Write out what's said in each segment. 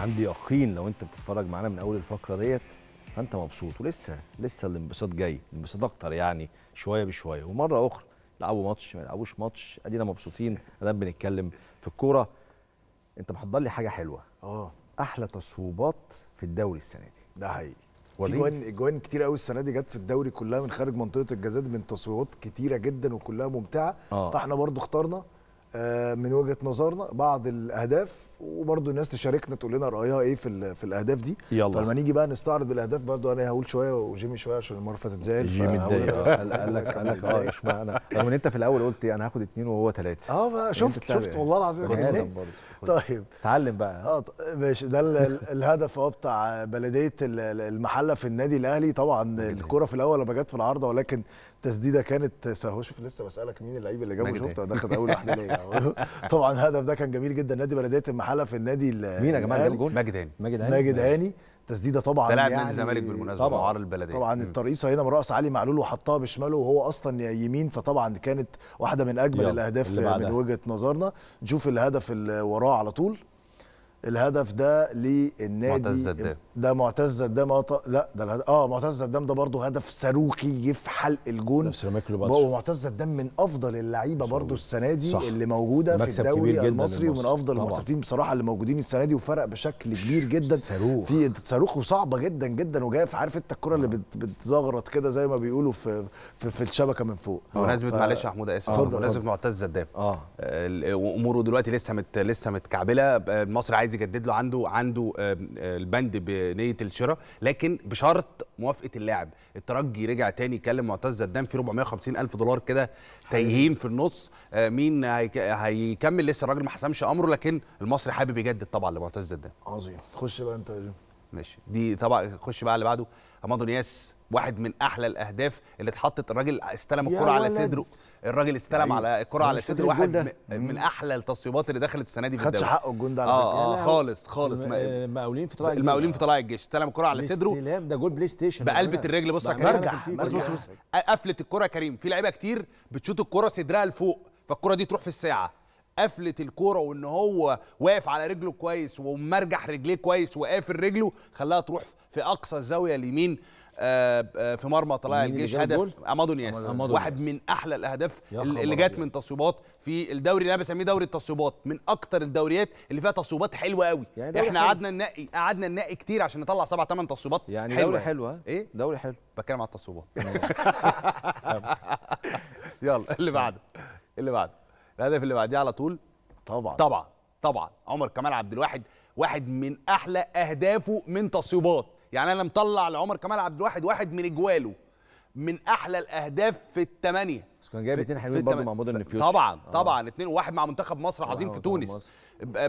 عندي يقين لو انت بتتفرج معانا من اول الفقره ديت فانت مبسوط ولسه لسه الانبساط جاي الانبساط اكتر يعني شويه بشويه ومره اخرى لعبوا ماتش ما لعبوش ماتش ادينا مبسوطين ادام بنتكلم في الكوره انت محضر لي حاجه حلوه اه احلى تصويبات في الدوري السنه دي ده حقيقي في جوان جوان كتير قوي السنه دي جت في الدوري كلها من خارج منطقه الجزاء من تصويبات كتيره جدا وكلها ممتعه آه. فاحنا برضو اخترنا آه، من وجهه نظرنا بعض الاهداف وبرضه الناس تشاركنا تقول لنا رايها ايه في في الاهداف دي يلا فلما نيجي بقى نستعرض بالاهداف برضه انا هقول شويه وجيمي شويه عشان المره فاتت زعل جيمي قال لك قال لك اه اشمعنى رغم ان انت في الاول قلت انا هاخد اثنين وهو ثلاثه اه يعني شفت شفت والله العظيم يعني. طيب اتعلم بقى اه ماشي ده الهدف هو بتاع بلديه المحله في النادي الاهلي طبعا الكره في الاول لما جت في العارضه ولكن تسديده كانت سهو شوف لسه بسالك مين اللعيب اللي جابه شفته إيه؟ ده خد اول واحده ليا طبعا الهدف ده كان جميل جدا نادي بلديه المحله في النادي مين يا جماعه جاب جول ماجد هاني ماجد هاني تسديده طبعا ده لاعب يعني نادي الزمالك بالمناسبه طبعا معار البلديه طبعا الترقيصه هنا من راس علي معلول وحطها بشماله وهو اصلا يمين فطبعا كانت واحده من اجمل الاهداف من وجهه نظرنا نشوف الهدف اللي وراه على طول الهدف ده للنادي معتز الزداد ده معتز قدام اه لا ده اه معتز قدام ده برضه هدف صاروخي في حلق الجون نفس معتز قدام من افضل اللعيبه برضه السنه دي صح. اللي موجوده في الدوري المصري ومن افضل المحترفين بصراحه اللي موجودين السنه دي وفرق بشكل كبير جدا صاروخ في صاروخ وصعبه جدا جدا وجايه في عارف انت الكره اللي آه. بتزغرط كده زي ما بيقولوا في في, في الشبكه من فوق بمناسبه ف... معلش يا محمود اسف بمناسبه معتز قدام اه, آه، اموره دلوقتي لسه مت... لسه متكعبله المصري عايز يجدد له عنده عنده آه، البند ب... نيه الشراء لكن بشرط موافقه اللاعب الترجي رجع تاني يكلم معتز زدان في 450 الف دولار كده تايهين في النص آه، مين هيكمل لسه الراجل ما حسمش امره لكن المصري حابب يجدد طبعا لمعتز زدان عظيم خش بقى انت يا ماشي دي طبعا خش بقى اللي بعده رمضان نياس واحد من احلى الاهداف اللي اتحطت الراجل استلم الكره على صدره الراجل استلم على الكره على صدره واحد من احلى التصويبات اللي دخلت السنه دي في الدوري خدش حقه الجون ده على آه, آه خالص خالص المقاولين في طلائع المقاولين في طلائع الجيش استلم الكره على صدره استلام ده جول بلاي ستيشن بقلبه الرجل بص يا كريم بص بص قفلت الكره كريم في لعيبه كتير بتشوط الكره صدرها لفوق فالكره دي تروح في الساعه قفله الكوره وان هو واقف على رجله كويس ومرجح رجليه كويس وقافل رجله خلاها تروح في اقصى الزاويه اليمين آه، آه، في مرمى طلائع الجيش هدف امادو نياس واحد من احلى الاهداف اللي جت من تصويبات في الدوري اللي انا بسميه دوري التصويبات من اكتر الدوريات اللي فيها تصويبات حلوه قوي يعني احنا قعدنا ننقي قعدنا ننقي كتير عشان نطلع سبع ثمان تصويبات يعني حلوه دوري يعني. حلوه ايه دوري حلو بتكلم على التصويبات يلا اللي بعده اللي بعده الهدف اللي بعديه على طول طبعا طبعا طبعا عمر كمال عبد الواحد واحد من احلى اهدافه من تصويبات يعني انا مطلع لعمر كمال عبد الواحد واحد من اجواله من احلى الاهداف في الثمانيه بس كان جايب اثنين حلوين برضه مع مودرن فيوتشر طبعا آه. طبعا اثنين وواحد مع منتخب مصر عظيم في تونس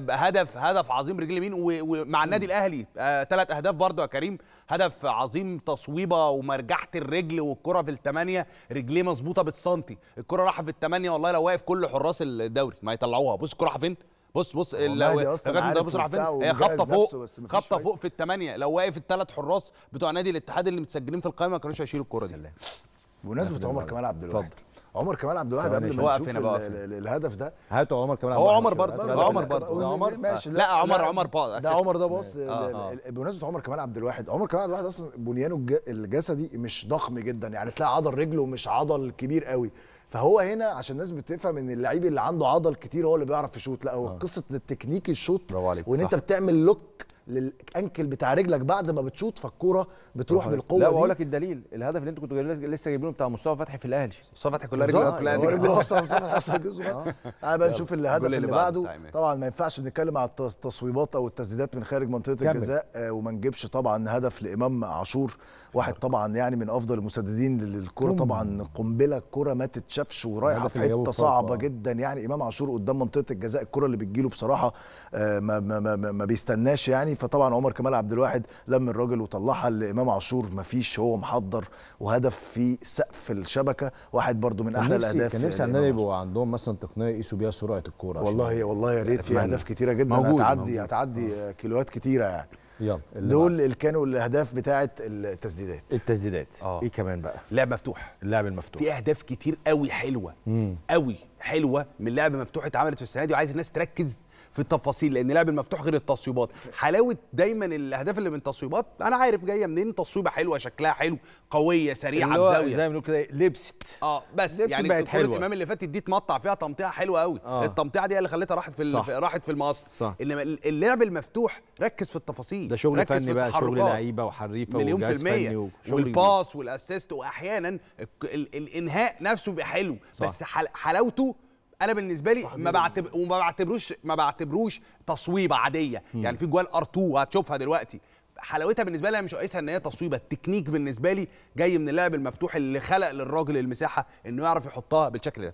هدف هدف عظيم رجل يمين ومع النادي الاهلي ثلاث آه اهداف برضه يا كريم هدف عظيم تصويبه ومرجحه الرجل والكره في الثمانيه رجليه مظبوطه بالسنتي الكره راحت في الثمانيه والله لو واقف كل حراس الدوري ما يطلعوها بص الكره راحت فين بص بص الراجل ده بص راح فين هي خبطه فوق خبطه فوق في الثمانيه لو واقف الثلاث حراس بتوع نادي الاتحاد اللي متسجلين في القائمه ما كانوش هيشيلوا الكره دي بمناسبه عمر كمال عبد الواحد عمر كمال عبد الواحد قبل ما نشوف الهدف ده هاتوا عمر كمال عبد الواحد هو عمر برضه عمر برضه عمر ماشي لا, لا عمر عمر باص ده عمر ده باص بمناسبه عمر كمال عبد الواحد عمر كمال عبد الواحد اصلا بنيانه الجسدي مش ضخم جدا يعني تلاقي عضل رجله مش عضل كبير قوي فهو هنا عشان الناس بتفهم ان اللعيب اللي عنده عضل كتير هو اللي بيعرف يشوط لا هو آه. قصه التكنيك الشوط وان انت بتعمل لوك للانكل بتاع رجلك بعد ما بتشوط فالكوره بتروح بالقوه لا واقول لك الدليل الهدف اللي انتوا كنتوا لسه جايبينه بتاع مصطفى فتحي في الاهلي مصطفى فتحي كلها رجله كلها رجله آه. اصلا مصطفى فتحي اصلا جزء بقى نشوف الهدف اللي, اللي بعده طيب. طبعا ما ينفعش نتكلم على التصويبات او التسديدات من خارج منطقه الجزاء آه، وما نجيبش طبعا هدف لامام عاشور واحد طيب. طبعا يعني من افضل المسددين للكره طبعا قنبله الكره ما تتشافش ورايحه في حته صعبه جدا يعني امام عاشور قدام منطقه الجزاء الكره اللي بتجيله بصراحه آه، ما, ما, ما, ما بيستناش يعني يعني فطبعا عمر كمال عبد الواحد لم الراجل وطلعها لامام عاشور ما فيش هو محضر وهدف في سقف الشبكه واحد برده من احلى الاهداف كان نفسي عندنا يبقوا عندهم مثلا تقنيه يقيسوا بيها سرعه الكوره والله والله يا ريت في اهداف كتيره جدا هتعدي هتعدي آه. كيلوات كتيره يعني يلا دول اللي كانوا الاهداف بتاعه التسديدات التسديدات آه. ايه كمان بقى لعب مفتوح اللعب المفتوح في اهداف كتير قوي حلوه مم. قوي حلوه من لعب مفتوح اتعملت في السنه دي وعايز الناس تركز في التفاصيل لان لعب المفتوح غير التصويبات حلاوه دايما الاهداف اللي من التصويبات انا عارف جايه منين تصويبه حلوه شكلها حلو قويه سريعه بزاويه زي ما بنقول كده إيه، لبست اه بس لبست يعني بقت حلوه الامام اللي فاتت دي اتمطع فيها تمطيعه حلوه قوي آه. التمطيعه دي اللي خلتها راحت في صح. راحت في المقص صح. انما اللعب المفتوح ركز في التفاصيل ده شغل فني بقى شغل لعيبه وحريفه مليون في المية والباس والاسيست واحيانا الانهاء نفسه بيبقى حلو بس حلاوته انا بالنسبه لي ما بعتبر وما بعتبروش ما بعتبروش تصويبه عاديه م. يعني في جوال ار2 هتشوفها دلوقتي حلاوتها بالنسبه لي مش قايسها ان هي تصويبه التكنيك بالنسبه لي جاي من اللعب المفتوح اللي خلق للراجل المساحه انه يعرف يحطها بالشكل ده